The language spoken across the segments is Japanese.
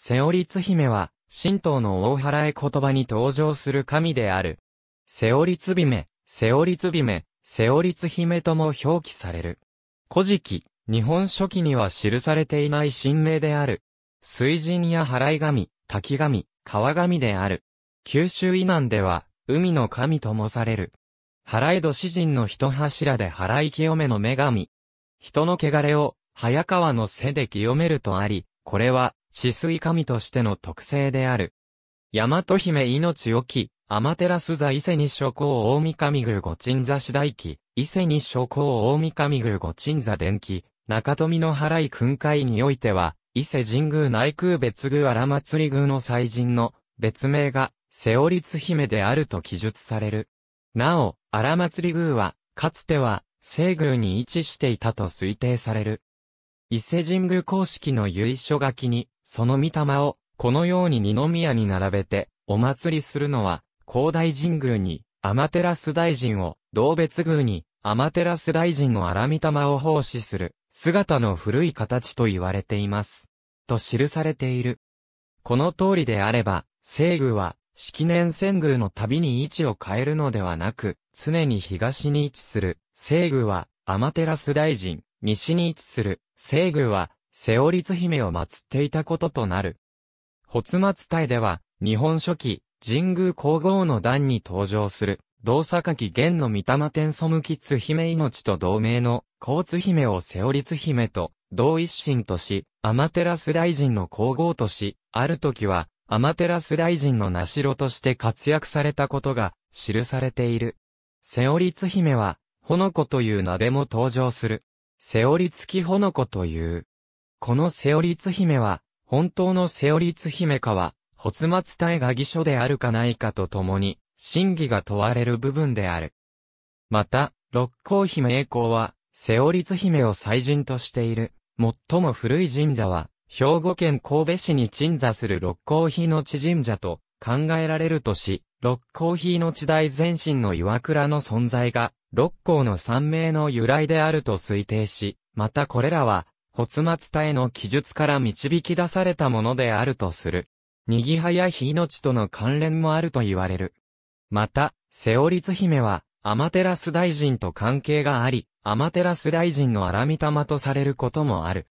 セオリツ姫は、神道の大払い言葉に登場する神である。セオリツ姫、セオリツ姫、セオリツ姫とも表記される。古事記、日本書紀には記されていない神明である。水神や払い神、滝神、川神である。九州以南では、海の神ともされる。払い土詩人の人柱で払い清めの女神。人の汚れを、早川の背で清めるとあり、これは、死水神としての特性である。大和姫命置き、天照座伊勢に諸行大御神宮御鎮座次第記、伊勢に諸行大御神宮御鎮座伝記、中富の払い訓戒においては、伊勢神宮内宮別宮荒祭り宮の祭神の別名が、瀬尾律姫であると記述される。なお、荒祭り宮は、かつては、西宮に位置していたと推定される。伊勢神宮公式の由緒書きに、その御霊を、このように二宮に並べて、お祭りするのは、広大神宮に、天照大臣を、同別宮に、天照大臣の荒御霊を奉仕する、姿の古い形と言われています。と記されている。この通りであれば、西宮は、式年遷宮の度に位置を変えるのではなく、常に東に位置する、西宮は、天照大臣、西に位置する、西宮は、瀬リツ姫を祀っていたこととなる。ツタ隊では、日本書紀、神宮皇后の段に登場する、動作書元の御霊天背き津姫命と同名の、高津姫を瀬リツ姫と、同一心とし、アマテラス大臣の皇后とし、ある時は、アマテラス大臣の名城として活躍されたことが、記されている。瀬リツ姫は、ほのこという名でも登場する。瀬リツキほのこという、このセオリツ姫は、本当のセオリツ姫かは、発末体が義書であるかないかとともに、真偽が問われる部分である。また、六甲姫栄光は、セオリツ姫を祭神としている、最も古い神社は、兵庫県神戸市に鎮座する六甲姫の地神社と考えられるとし、六甲姫の地大前身の岩倉の存在が、六甲の三名の由来であると推定し、またこれらは、骨末体への記述から導き出されたものであるとする。にぎはやひ命との関連もあると言われる。また、瀬尾律姫は、アマテラス大臣と関係があり、アマテラス大臣の荒御玉とされることもある。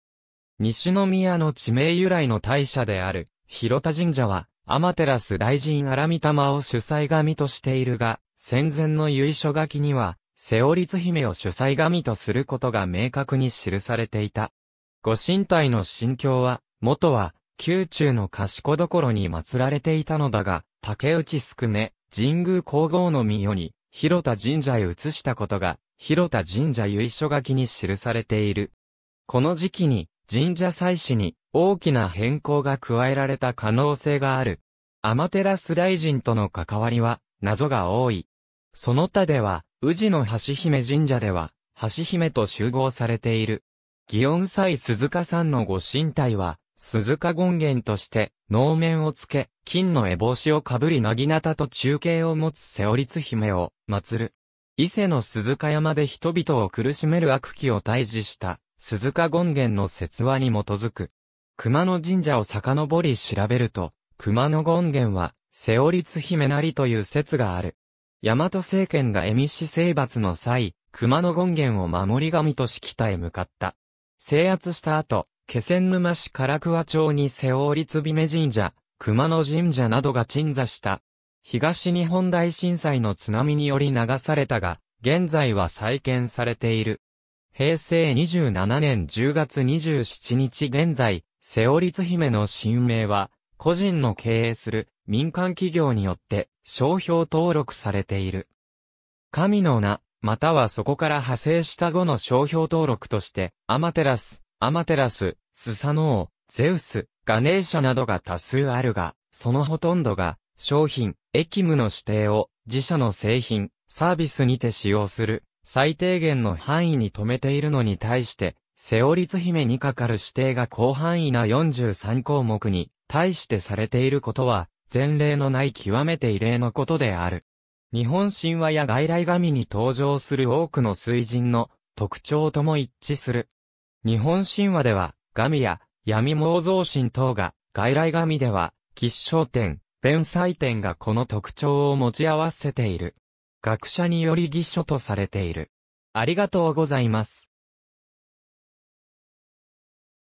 西宮の地名由来の大社である、広田神社は、アマテラス大臣荒御玉を主催神としているが、戦前の由緒書きには、瀬尾律姫を主催神とすることが明確に記されていた。ご神体の心境は、元は、宮中の賢所に祀られていたのだが、竹内すく神宮皇后の御世に、広田神社へ移したことが、広田神社由緒書きに記されている。この時期に、神社祭祀に大きな変更が加えられた可能性がある。アマテラス大臣との関わりは謎が多い。その他では、宇治の橋姫神社では、橋姫と集合されている。祇園祭鈴鹿さんのご神体は、鈴鹿権現として、能面をつけ、金の絵帽子をかぶりなぎなたと中継を持つ瀬尾律姫を祀る。伊勢の鈴鹿山で人々を苦しめる悪鬼を退治した鈴鹿権現の説話に基づく。熊野神社を遡り調べると、熊野権現は、瀬尾律姫なりという説がある。大和政権が蝦夷征伐の際、熊野権現を守り神としたへ向かった。制圧した後、気仙沼市唐桑町に瀬尾織姫神社、熊野神社などが鎮座した。東日本大震災の津波により流されたが、現在は再建されている。平成27年10月27日現在、瀬尾立姫の神名は、個人の経営する民間企業によって商標登録されている。神の名、またはそこから派生した後の商標登録として、アマテラス、アマテラス、スサノオ、ゼウス、ガネーシャなどが多数あるが、そのほとんどが、商品、駅務の指定を、自社の製品、サービスにて使用する、最低限の範囲に止めているのに対して、セオリツ姫にかかる指定が広範囲な43項目に対してされていることは、前例のない極めて異例のことである。日本神話や外来神に登場する多くの水神の特徴とも一致する。日本神話では、神や闇妄造神等が、外来神では、吉祥天、弁祭天がこの特徴を持ち合わせている。学者により義書とされている。ありがとうございます。